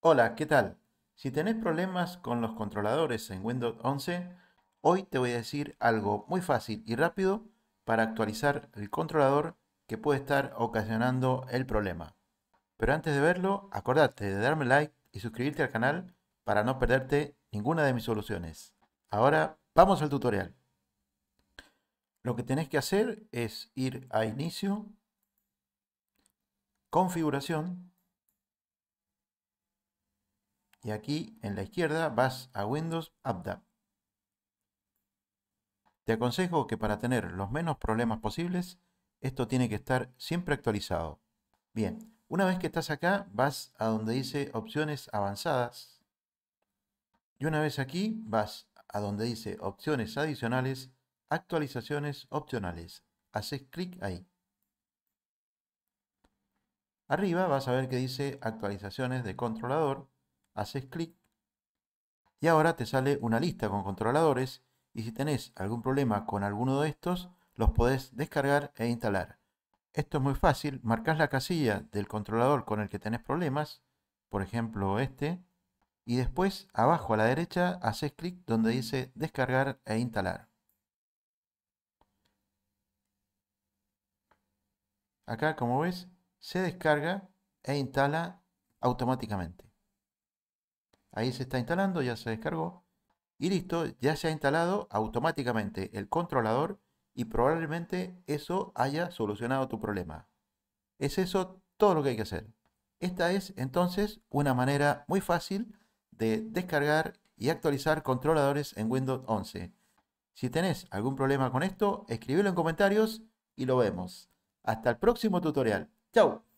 Hola, ¿qué tal? Si tenés problemas con los controladores en Windows 11, hoy te voy a decir algo muy fácil y rápido para actualizar el controlador que puede estar ocasionando el problema. Pero antes de verlo, acordate de darme like y suscribirte al canal para no perderte ninguna de mis soluciones. Ahora vamos al tutorial. Lo que tenés que hacer es ir a Inicio, Configuración, y aquí en la izquierda vas a Windows Update Te aconsejo que para tener los menos problemas posibles, esto tiene que estar siempre actualizado. Bien, una vez que estás acá, vas a donde dice opciones avanzadas. Y una vez aquí, vas a donde dice opciones adicionales, actualizaciones opcionales. Haces clic ahí. Arriba vas a ver que dice actualizaciones de controlador haces clic y ahora te sale una lista con controladores y si tenés algún problema con alguno de estos, los podés descargar e instalar. Esto es muy fácil, marcas la casilla del controlador con el que tenés problemas, por ejemplo este, y después abajo a la derecha haces clic donde dice descargar e instalar. Acá como ves se descarga e instala automáticamente. Ahí se está instalando, ya se descargó. Y listo, ya se ha instalado automáticamente el controlador y probablemente eso haya solucionado tu problema. Es eso todo lo que hay que hacer. Esta es entonces una manera muy fácil de descargar y actualizar controladores en Windows 11. Si tenés algún problema con esto, escribilo en comentarios y lo vemos. Hasta el próximo tutorial. ¡Chao!